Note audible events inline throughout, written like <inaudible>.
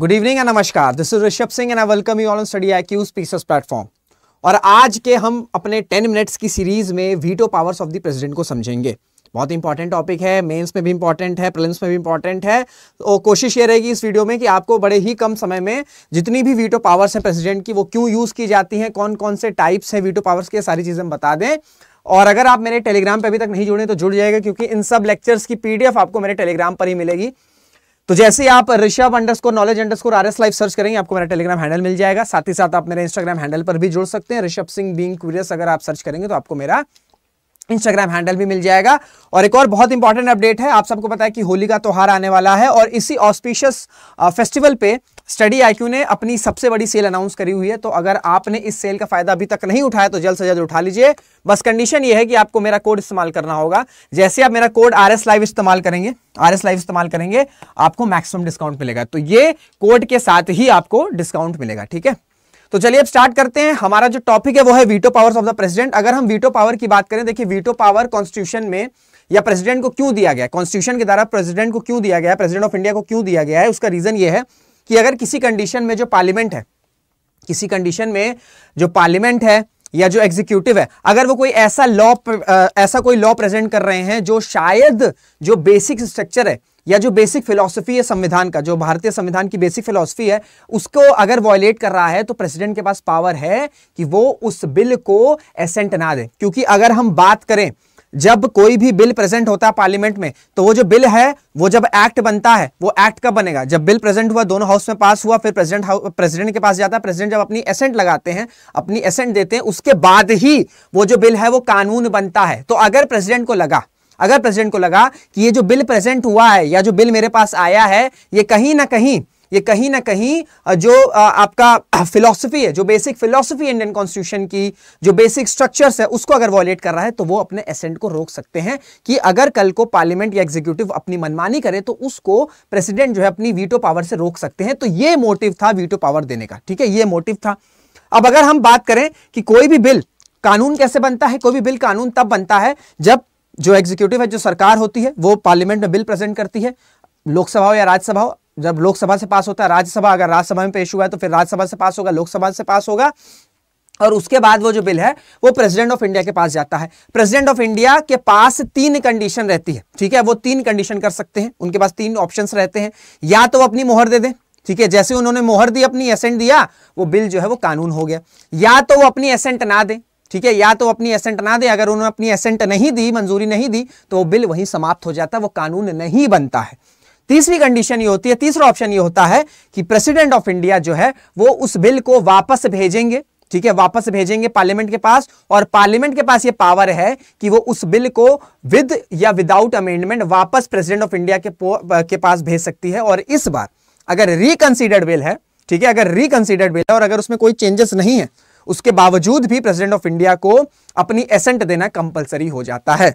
good evening and नमस्कार this is Rishabh Singh and I welcome you all on study I Q's PCS platform और आज के हम अपने 10 मिनट्स की सीरीज में veto powers of the president को समझेंगे बहुत इंपॉर्टेंट टॉपिक है मेंस में भी इंपॉर्टेंट है प्रिलिम्स में भी इंपॉर्टेंट है तो कोशिश ये रहेगी इस वीडियो में कि आपको बड़े ही कम समय में जितनी भी वीटो पावर्स हैं प्रेसिडेंट की वो क्यों यूज़ की जाती हैं कौन कौन से टाइप्स हैं वीटो पावर्स के सारी चीज़ें हम बता दें और अगर आप मेरे टेलीग्राम पर अभी तक नहीं जुड़े तो जुड़ जाएगा क्योंकि इन सब लेक्चर्स की पीडीएफ आपको मेरे टेलीग्राम पर ही मिलेगी तो जैसे ही आप Rishabh underscore knowledge underscore R S live search करेंगे आपको मेरा टेलीग्राम हैंडल मिल जाएगा साथ ही साथ आप मेरे इंस्टाग्राम हैंडल पर भी जुड़ सकते हैं ऋषभ सिंह बींग क्यूरियस अगर आप सर्च करेंगे तो आपको मेरा इंस्टाग्राम हैंडल भी मिल जाएगा और एक और बहुत इंपॉर्टेंट अपडेट है आप सबको पता है कि होली का त्यौहार आने वाला है और इसी ऑस्पिशियस फेस्टिवल पे स्टडी आई ने अपनी सबसे बड़ी सेल अनाउंस करी हुई है तो अगर आपने इस सेल का फायदा अभी तक नहीं उठाया तो जल्द से जल्द उठा लीजिए बस कंडीशन ये है कि आपको मेरा कोड इस्तेमाल करना होगा जैसे आप मेरा कोड आर एस लाइव इस्तेमाल करेंगे आर एस लाइव इस्तेमाल करेंगे आपको मैक्सिमम डिस्काउंट मिलेगा तो ये कोड के साथ ही आपको डिस्काउंट मिलेगा ठीक है तो चलिए अब स्टार्ट करते हैं हमारा जो टॉपिक है वो है veto powers of the president अगर हम वीटो पावर की बात करें देखिए वीटो पावर कॉन्स्टिट्यूशन में या प्रेसिडेंट को क्यों दिया गया कॉन्स्टिट्यूशन के द्वारा प्रेसिडेंट को क्यों दिया गया प्रेसिडेंट ऑफ इंडिया को क्यों दिया गया है उसका रीजन ये है कि अगर किसी कंडीशन में जो पार्लियामेंट है किसी कंडीशन में जो पार्लियामेंट है या जो एग्जीक्यूटिव है अगर वो कोई ऐसा लॉ ऐसा कोई लॉ प्रेजेंट कर रहे हैं जो शायद जो बेसिक स्ट्रक्चर है या जो बेसिक फिलॉसफी है संविधान का जो भारतीय संविधान की बेसिक फिलॉसफी है उसको अगर वॉयलेट कर रहा है तो प्रेसिडेंट के पास पावर है कि वो उस बिल को एसेंट ना दे क्योंकि अगर हम बात करें जब कोई भी बिल प्रेजेंट होता है पार्लियामेंट में तो वो जो बिल है वो जब एक्ट बनता है वो एक्ट कब बनेगा जब बिल प्रेजेंट हुआ दोनों हाउस में पास हुआ फिर प्रेसिडेंट प्रेसिडेंट के पास जाता है प्रेसिडेंट जब अपनी एसेंट लगाते हैं अपनी एसेंट देते हैं उसके बाद ही वो जो बिल है वो कानून बनता है तो अगर प्रेसिडेंट को लगा अगर प्रेसिडेंट को लगा कि ये जो बिल प्रेजेंट हुआ है या जो बिल मेरे पास आया है ये कहीं ना कहीं ये कहीं ना कहीं जो आपका फिलॉसफी <clears throat> है जो बेसिक फिलॉसफी इंडियन कॉन्स्टिट्यूशन की जो बेसिक स्ट्रक्चर्स है उसको अगर वॉलेट कर रहा है तो वो अपने एसेंट को रोक सकते हैं कि अगर कल को पार्लियामेंट या एग्जीक्यूटिव अपनी मनमानी करे तो उसको प्रेसिडेंट जो है अपनी वीटो पावर से रोक सकते हैं तो ये मोटिव था वीटो पावर देने का ठीक है ये मोटिव था अब अगर हम बात करें कि कोई भी बिल कानून कैसे बनता है कोई भी बिल कानून तब बनता है जब जो एग्जीक्यूटिव है जो सरकार होती है वो पार्लियामेंट में बिल प्रेजेंट करती है लोकसभा या राज्यसभा जब लोकसभा से पास होता है राज्यसभा अगर राज्यसभा में पेश हुआ है तो फिर राज्यसभा से पास होगा लोकसभा से पास होगा और उसके बाद वो जो बिल है वो प्रेसिडेंट ऑफ इंडिया के पास जाता है प्रेसिडेंट ऑफ इंडिया के पास तीन कंडीशन रहती है ठीक है वो तीन कंडीशन कर सकते हैं उनके पास तीन ऑप्शन रहते हैं या तो अपनी मोहर दे दें ठीक है जैसे उन्होंने मोहर दी अपनी एसेंट दिया वो बिल जो है वो कानून हो गया या तो वो अपनी एसेंट ना दें ठीक है या तो अपनी एसेंट ना दे अगर उन्होंने अपनी एसेंट नहीं दी मंजूरी नहीं दी तो वो बिल वहीं समाप्त हो जाता है वो कानून नहीं बनता है तीसरी कंडीशन ये होती है तीसरा ऑप्शन ये होता है कि प्रेसिडेंट ऑफ इंडिया जो है वो उस बिल को वापस भेजेंगे ठीक है वापस भेजेंगे पार्लियामेंट के पास और पार्लियामेंट के पास ये पावर है कि वो उस बिल को विद या विदाउट अमेंडमेंट वापस प्रेसिडेंट ऑफ इंडिया के के पास भेज सकती है और इस बार अगर रिकंसिडर्ड बिल है ठीक है अगर रिकंसिडर्ड बिल है और अगर उसमें कोई चेंजेस नहीं है उसके बावजूद भी प्रेसिडेंट ऑफ इंडिया को अपनी एसेंट देना कंपलसरी हो जाता है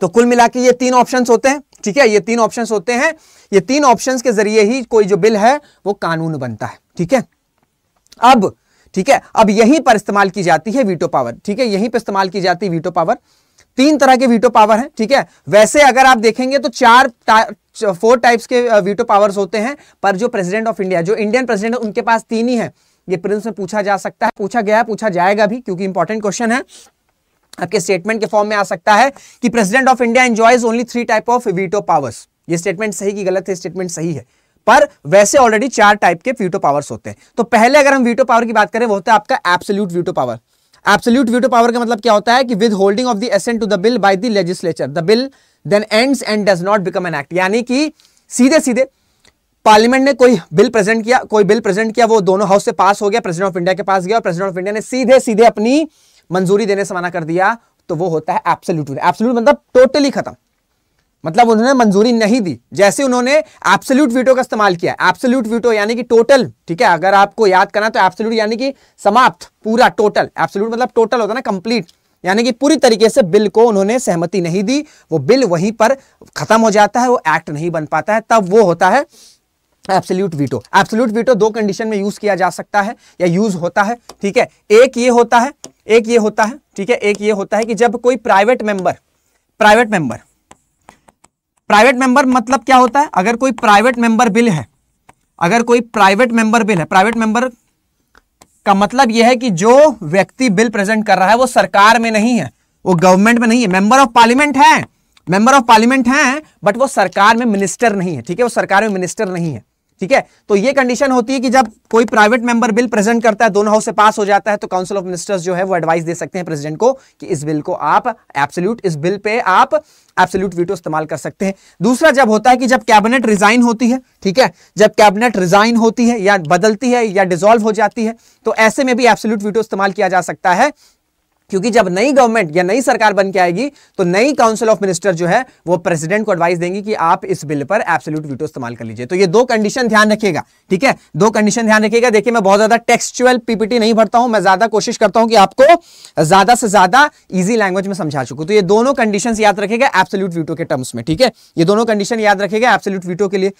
तो कुल मिला के ये तीन ऑप्शन होते हैं ठीक है ये तीन ऑप्शन होते हैं ये तीन ऑप्शन के जरिए ही कोई जो बिल है वो कानून बनता है ठीक है अब ठीक है अब यहीं पर इस्तेमाल की जाती है वीटो पावर ठीक है यहीं पर इस्तेमाल की जाती है वीटो पावर तीन तरह के वीटो पावर हैं ठीक है वैसे अगर आप देखेंगे तो चार फोर टाइप्स के वीटो पावर्स होते हैं पर जो प्रेसिडेंट ऑफ इंडिया जो इंडियन प्रेसिडेंट उनके पास तीन ही है ये प्रिंस में पूछा जा सकता है पूछा गया पूछा जाएगा भी क्योंकि इंपॉर्टेंट क्वेश्चन है आपके स्टेटमेंट के फॉर्म में आ सकता है कि president of India enjoys only three type of veto powers ये स्टेटमेंट सही की गलत है स्टेटमेंट सही है पर वैसे ऑलरेडी चार टाइप के वीटो पावर्स होते हैं तो पहले अगर हम वीटो पावर की बात करें वो होता है आपका absolute veto power absolute veto power का मतलब क्या होता है कि withholding of the assent to the bill by the legislature the bill then ends and does not become an act यानी कि सीधे सीधे पार्लियामेंट ने कोई बिल प्रेजेंट किया कोई बिल प्रेजेंट किया वो दोनों हाउस से पास हो गया प्रेसिडेंट ऑफ इंडिया के पास गया और प्रेसिडेंट ऑफ इंडिया ने सीधे सीधे अपनी मंजूरी देने से मना कर दिया तो वो होता है एप्सोल्यूट एप्सोल्यूट मतलब टोटली खत्म मतलब उन्होंने मंजूरी नहीं दी जैसे उन्होंने एप्सोल्यूट वीटो का इस्तेमाल किया एप्सोल्यूट वीटो यानी कि टोटल ठीक है अगर आपको याद करना तो एप्सोल्यूट यानी कि समाप्त पूरा टोटल एप्सोल्यूट मतलब टोटल होता है ना कंप्लीट यानी कि पूरी तरीके से बिल को उन्होंने सहमति नहीं दी वो बिल वहीं पर खत्म हो जाता है वो एक्ट नहीं बन पाता है तब वो होता है एब्सोल्यूट वीटो एब्सोल्यूट वीटो दो कंडीशन में यूज किया जा सकता है या यूज होता है ठीक है एक ये होता है एक ये होता है ठीक है एक ये होता है कि जब कोई private member private member private member मतलब क्या होता है अगर कोई प्राइवेट मेंबर बिल है अगर कोई प्राइवेट मेंबर बिल है प्राइवेट मेंबर का मतलब यह है कि जो व्यक्ति बिल प्रेजेंट कर रहा है वो सरकार में नहीं है वो गवर्नमेंट में नहीं है मेंबर ऑफ पार्लियामेंट है मेंबर ऑफ पार्लियामेंट है बट वो सरकार में मिनिस्टर नहीं है ठीक है वो सरकार में मिनिस्टर नहीं है ठीक है तो ये कंडीशन होती है कि जब कोई प्राइवेट मेंबर बिल प्रेजेंट करता है दोनों हाउस से पास हो जाता है तो काउंसिल ऑफ मिनिस्टर्स जो है वो एडवाइस दे सकते हैं प्रेसिडेंट को कि इस बिल को आप एब्सोल्यूट इस बिल पे आप एब्सोल्यूट वीटो इस्तेमाल कर सकते हैं दूसरा जब होता है कि जब कैबिनेट रिजाइन होती है ठीक है जब कैबिनेट रिजाइन होती है या बदलती है या डिजोल्व हो जाती है तो ऐसे में भी एब्सोल्यूट वीटो इस्तेमाल किया जा सकता है क्योंकि जब नई गवर्नमेंट या नई सरकार बन के आएगी तो नई काउंसिल ऑफ मिनिस्टर जो है वो प्रेसिडेंट को एडवाइस देंगी कि आप इस बिल पर एब्सोल्यूट वीटो इस्तेमाल कर लीजिए तो ये दो कंडीशन ध्यान रखिएगा ठीक है दो कंडीशन ध्यान रखिएगा देखिए मैं बहुत ज्यादा टेक्सचुअल पीपीटी नहीं भरता हूं मैं ज्यादा कोशिश करता हूं कि आपको ज्यादा से ज्यादा ईजी लैंग्वेज में समझा चुकू तो ये दोनों कंडीशन याद रखेगा एब्सोल्यूट वीटो के टर्म्स में ठीक है ये दोनों कंडीशन याद रखेगा एब्सोल्यूट वीटो के लिए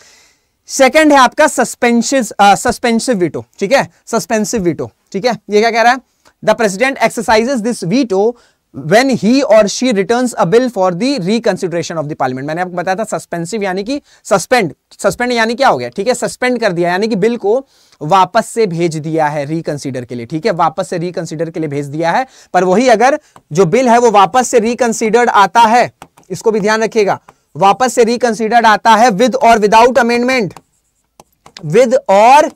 सेकंड है आपका सस्पेंसिव सस्पेंसिव वीटो ठीक है सस्पेंसिव वीटो ठीक है ये क्या कह रहा है The president exercises this veto when he or she returns a bill for the reconsideration of the parliament मैंने आपको बताया था सस्पेंसिव यानी कि सस्पेंड सस्पेंड यानी क्या हो गया ठीक है सस्पेंड कर दिया यानी कि बिल को वापस से भेज दिया है रिकंसीडर के लिए ठीक है वापस से रिकंसीडर के लिए भेज दिया है पर वही अगर जो बिल है वो वापस से रिकंसीडर्ड आता है इसको भी ध्यान रखिएगा वापस से रिकंसीडर्ड आता है विद और विदाउट अमेंडमेंट विद और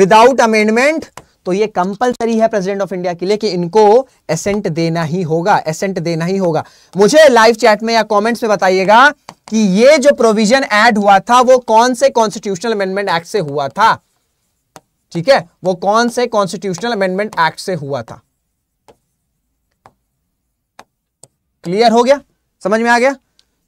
विदाउट अमेंडमेंट तो ये कंपलसरी है प्रेसिडेंट ऑफ इंडिया के लिए कि इनको एसेंट देना ही होगा एसेंट देना ही होगा मुझे लाइव चैट में या कमेंट्स में बताइएगा कि ये जो प्रोविजन ऐड हुआ था वो कौन से कॉन्स्टिट्यूशनल अमेंडमेंट एक्ट से हुआ था ठीक है वो कौन से कॉन्स्टिट्यूशनल अमेंडमेंट एक्ट से हुआ था क्लियर हो गया समझ में आ गया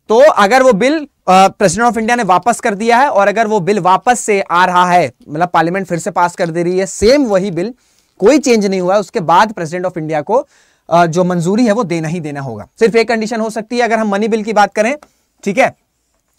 तो अगर वो बिल प्रेसिडेंट ऑफ इंडिया ने वापस कर दिया है और अगर वो बिल वापस से आ रहा है मतलब पार्लियामेंट फिर से पास कर दे रही है सेम वही बिल कोई चेंज नहीं हुआ है उसके बाद प्रेसिडेंट ऑफ इंडिया को जो मंजूरी है वो देना ही देना होगा सिर्फ एक कंडीशन हो सकती है अगर हम मनी बिल की बात करें ठीक है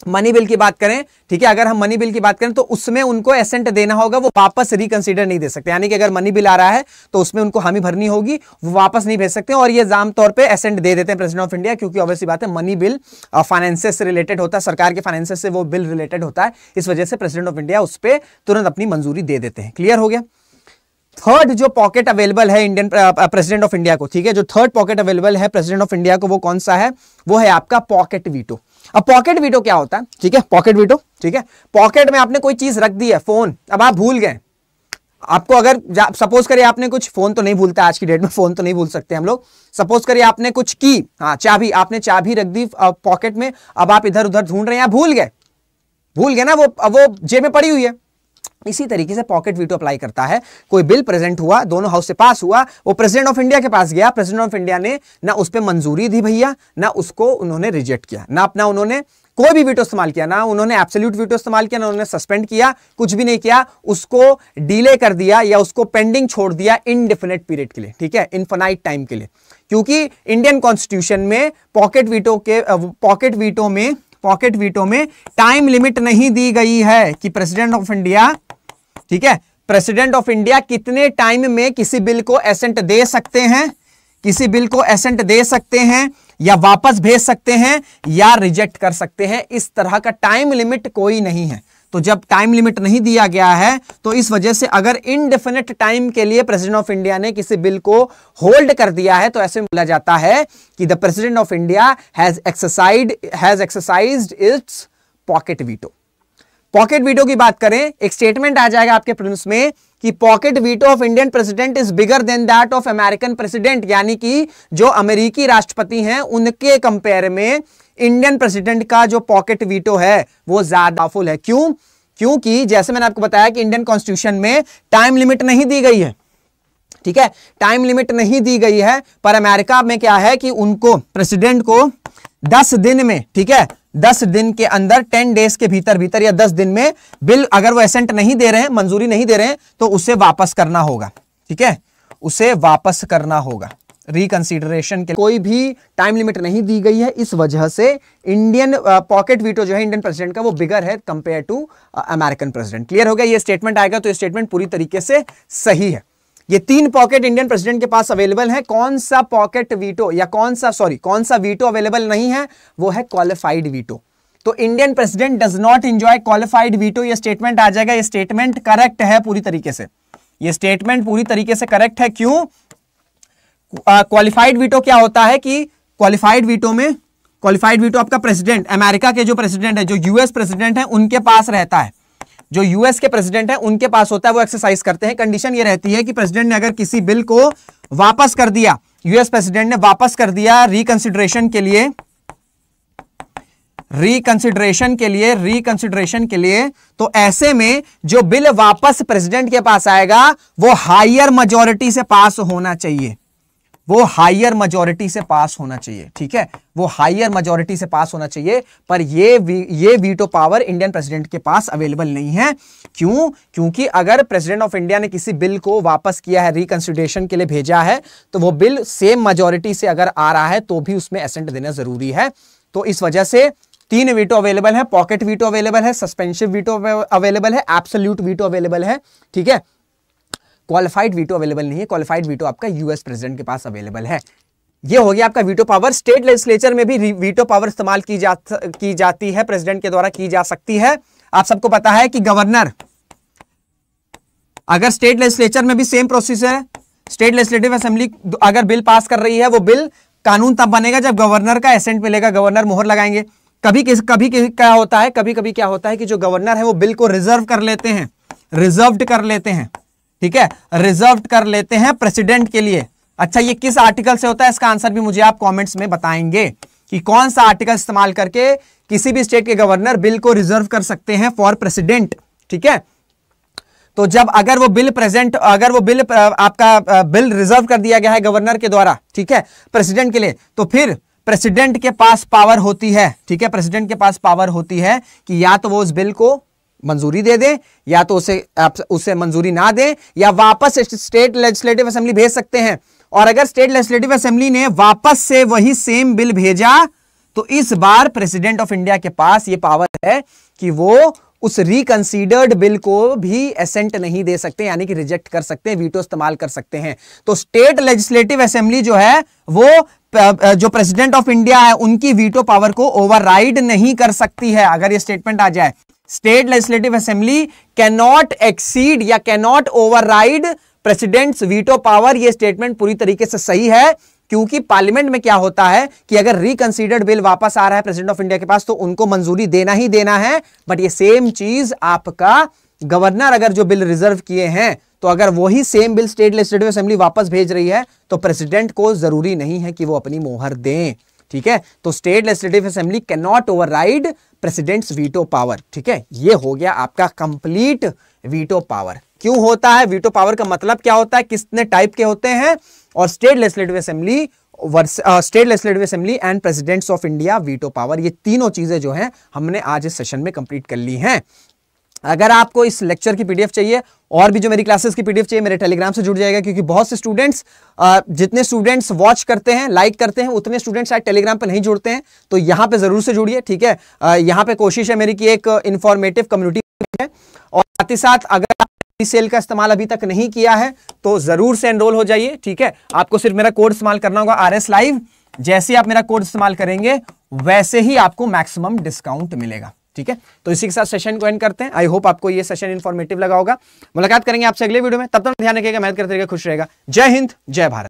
मनी बिल की बात करें ठीक है अगर हम मनी बिल की बात करें तो उसमें उनको एसेंट देना होगा वो वापस रिकंसिडर नहीं दे सकते यानी कि अगर मनी बिल आ रहा है तो उसमें उनको हामी भरनी होगी वो वापस नहीं भेज सकते और ये तौर पर एसेंट दे देते हैं प्रेसिडेंट ऑफ इंडिया क्योंकि ऑब्वियसली बात है मनी बिल फाइनेंसेस से रिलेटेड होता है सरकार के फाइनेंसेस से वो बिल रिलेटेड होता है इस वजह से प्रेसिडेंट ऑफ इंडिया उस पर तुरंत अपनी मंजूरी दे देते हैं क्लियर हो गया थर्ड जो पॉकेट अवेलेबल है इंडियन प्रेसिडेंट ऑफ इंडिया को ठीक है जो थर्ड पॉकेट अवेलेबल है प्रेसिडेंट ऑफ इंडिया को वो कौन सा है वो है आपका पॉकेट वीटो अब पॉकेट वीडो क्या होता है ठीक है पॉकेट वीटो ठीक है पॉकेट में आपने कोई चीज रख दी है फोन अब आप भूल गए आपको अगर सपोज करिए आपने कुछ फोन तो नहीं भूलता आज की डेट में फोन तो नहीं भूल सकते हम लोग सपोज करिए आपने कुछ की हाँ चाबी आपने चाबी रख दी पॉकेट में अब आप इधर उधर ढूंढ रहे हैं भूल गए भूल गए ना वो वो जेब में पड़ी हुई है इसी तरीके से पॉकेट वीटो अप्लाई करता है कोई बिल प्रेजेंट हुआ दोनों हाउस से पास हुआ वो प्रेसिडेंट ऑफ इंडिया के पास गया प्रेसिडेंट ऑफ इंडिया ने ना उस पर मंजूरी दी भैया ना उसको उन्होंने रिजेक्ट किया ना अपना उन्होंने कोई भी वीटो इस्तेमाल किया ना उन्होंने एब्सोल्यूट वीटो इस्तेमाल किया ना उन्होंने सस्पेंड किया कुछ भी नहीं किया उसको डिले कर दिया या उसको पेंडिंग छोड़ दिया इनडिफिनिट पीरियड के लिए ठीक है इन्फिनाइट टाइम के लिए क्योंकि इंडियन कॉन्स्टिट्यूशन में पॉकेट वीटो के पॉकेट वीटो में पॉकेट वीटो में टाइम लिमिट नहीं दी गई है कि प्रेसिडेंट ऑफ इंडिया ठीक है प्रेसिडेंट ऑफ इंडिया कितने टाइम में किसी बिल को एसेंट दे सकते हैं किसी बिल को एसेंट दे सकते हैं या वापस भेज सकते हैं या रिजेक्ट कर सकते हैं इस तरह का टाइम लिमिट कोई नहीं है तो जब टाइम लिमिट नहीं दिया गया है तो इस वजह से अगर इनडेफिनेट टाइम के लिए प्रेसिडेंट ऑफ इंडिया ने किसी बिल को होल्ड कर दिया है तो ऐसे बोला जाता है कि the president of India has exercised has exercise its pocket veto pocket veto की बात करें एक स्टेटमेंट आ जाएगा आपके प्रिंस में कि pocket veto of Indian president is bigger than that of American president यानी कि जो अमेरिकी राष्ट्रपति हैं उनके कंपेयर में इंडियन प्रेसिडेंट का जो पॉकेट वीटो है वो ज्यादा फुल है क्यों क्योंकि जैसे मैंने आपको बताया कि इंडियन कॉन्स्टिट्यूशन में टाइम लिमिट नहीं दी गई है ठीक है टाइम लिमिट नहीं दी गई है पर अमेरिका में क्या है कि उनको प्रेसिडेंट को दस दिन में ठीक है दस दिन के अंदर टेन डेज के भीतर भीतर या दस दिन में बिल अगर वो एसेंट नहीं दे रहे हैं मंजूरी नहीं दे रहे हैं तो उसे वापस करना होगा ठीक है उसे वापस करना होगा रिकंसिडरेशन के कोई भी टाइम लिमिट नहीं दी गई है इस वजह से इंडियन पॉकेट वीटो जो है इंडियन प्रेसिडेंट का वो बिगर है compare to American president clear हो गया ये स्टेटमेंट आएगा तो ये स्टेटमेंट पूरी तरीके से सही है ये तीन पॉकेट इंडियन प्रेसिडेंट के पास अवेलेबल है कौन सा पॉकेट वीटो या कौन सा सॉरी कौन सा वीटो अवेलेबल नहीं है वो है क्वालिफाइड वीटो तो Indian president does not enjoy qualified veto ये स्टेटमेंट आ जाएगा ये स्टेटमेंट करेक्ट है पूरी तरीके से ये स्टेटमेंट पूरी तरीके से करेक्ट है क्यों क्वालिफाइड वीटो क्या होता है कि क्वालिफाइड वीटो में क्वालिफाइड वीटो आपका प्रेसिडेंट अमेरिका के जो प्रेसिडेंट है जो यूएस प्रेसिडेंट है उनके पास रहता है जो यूएस के प्रेसिडेंट है उनके पास होता है वो एक्सरसाइज करते हैं कंडीशन ये रहती है कि प्रेसिडेंट ने अगर किसी बिल को वापस कर दिया यूएस प्रेसिडेंट ने वापस कर दिया रिकंसिडरेशन के लिए रिकंसिडरेशन के लिए रिकंसिडरेशन के लिए तो ऐसे में जो बिल वापस प्रेसिडेंट के पास आएगा वो हायर मेजोरिटी से पास होना चाहिए वो हायर मजोरिटी से पास होना चाहिए ठीक है वो हायर मजोरिटी से पास होना चाहिए पर ये वी, ये वीटो पावर इंडियन प्रेसिडेंट के पास अवेलेबल नहीं है क्यों क्योंकि अगर प्रेसिडेंट ऑफ इंडिया ने किसी बिल को वापस किया है रिकंसिडरेशन के लिए भेजा है तो वो बिल सेम मजॉरिटी से अगर आ रहा है तो भी उसमें असेंट देना जरूरी है तो इस वजह से तीन वीटो अवेलेबल है पॉकेट वीटो अवेलेबल है सस्पेंशिव वीटो अवेलेबल है एप्सोल्यूट वीटो अवेलेबल है ठीक है क्वालिफाइड वीटो अवेलेबल नहीं है क्वालिफाइड वीटो आपका यूएस प्रेसिडेंट के पास अवेलेबल है ये हो गया आपका वीटो पावर स्टेट लेजिस्लेचर में भी वीटो पावर इस्तेमाल की जा की जाती है प्रेसिडेंट के द्वारा की जा सकती है आप सबको पता है कि गवर्नर अगर स्टेट लेजिस्लेचर में भी सेम प्रोसेस है स्टेट लेजिस्लेटिव असेंबली अगर बिल पास कर रही है वो बिल कानून तब बनेगा जब गवर्नर का एसेंट मिलेगा गवर्नर मोहर लगाएंगे कभी किस कभी किस, क्या होता है कभी कभी क्या होता है कि जो गवर्नर है वो बिल को रिजर्व कर लेते हैं रिजर्व कर लेते हैं ठीक है रिजर्व कर लेते हैं प्रेसिडेंट के लिए अच्छा ये किस आर्टिकल से होता है इसका आंसर भी मुझे आप कमेंट्स में बताएंगे कि कौन सा आर्टिकल इस्तेमाल करके किसी भी स्टेट के गवर्नर बिल को रिजर्व कर सकते हैं फॉर प्रेसिडेंट ठीक है तो जब अगर वो बिल प्रेजेंट अगर वो बिल आपका बिल रिजर्व कर दिया गया है गवर्नर के द्वारा ठीक है प्रेसिडेंट के लिए तो फिर प्रेसिडेंट के पास पावर होती है ठीक है प्रेसिडेंट के पास पावर होती है कि या तो वो उस बिल को मंजूरी दे दें या तो उसे आप उसे मंजूरी ना दें या वापस स्टेट लेजिस्लेटिव असेंबली भेज सकते हैं और अगर स्टेट लेजिस्लेटिव असेंबली ने वापस से वही सेम बिल भेजा तो इस बार प्रेसिडेंट ऑफ इंडिया के पास ये पावर है कि वो उस रिकंसीडर्ड बिल को भी एसेंट नहीं दे सकते यानी कि रिजेक्ट कर सकते हैं वीटो इस्तेमाल कर सकते हैं तो स्टेट लेजिस्लेटिव असेंबली जो है वो जो प्रेसिडेंट ऑफ इंडिया है उनकी वीटो पावर को ओवरराइड नहीं कर सकती है अगर ये स्टेटमेंट आ जाए state legislative assembly can not exceed या can not override president's veto power यह स्टेटमेंट पूरी तरीके से सही है क्योंकि पार्लियामेंट में क्या होता है कि अगर रिकंसीडर्ड बिल वापस आ रहा है प्रेसिडेंट ऑफ इंडिया के पास तो उनको मंजूरी देना ही देना है बट ये सेम चीज आपका गवर्नर अगर जो बिल रिजर्व किए हैं तो अगर वही same bill state legislative assembly वापस भेज रही है तो प्रेसिडेंट को जरूरी नहीं है कि वो अपनी मोहर दें ठीक है तो state legislative assembly can not override president's veto power ठीक है ये हो गया आपका कंप्लीट वीटो पावर क्यों होता है वीटो पावर का मतलब क्या होता है किसने टाइप के होते हैं और state legislative assembly state legislative assembly and president's of India veto power ये तीनों चीजें जो हैं हमने आज इस सेशन में कंप्लीट कर ली हैं अगर आपको इस लेक्चर की पीडीएफ चाहिए और भी जो मेरी क्लासेस की पीडीएफ चाहिए मेरे टेलीग्राम से जुड़ जाएगा क्योंकि बहुत से स्टूडेंट्स जितने स्टूडेंट्स वॉच करते हैं लाइक करते हैं उतने स्टूडेंट्स शायद टेलीग्राम पर नहीं जुड़ते हैं तो यहाँ पर जरूर से जुड़िए ठीक है यहाँ पे कोशिश है मेरी की एक इन्फॉर्मेटिव कम्युनिटी है और साथ ही साथ अगर आप सेल का इस्तेमाल अभी तक नहीं किया है तो जरूर से एनरोल हो जाइए ठीक है आपको सिर्फ मेरा कोड इस्तेमाल करना होगा आर एस लाइव जैसे आप मेरा कोड इस्तेमाल करेंगे वैसे ही आपको मैक्सिमम डिस्काउंट मिलेगा ठीक है तो इसी के साथ सेशन को एंड करते हैं आई होप आपको ये सेशन इन्फॉर्मेटिव लगा होगा मुलाकात करेंगे आपसे अगले वीडियो में तब तक ध्यान रखिएगा मेहनत करते रहिएगा खुश रहेगा जय हिंद जय भारत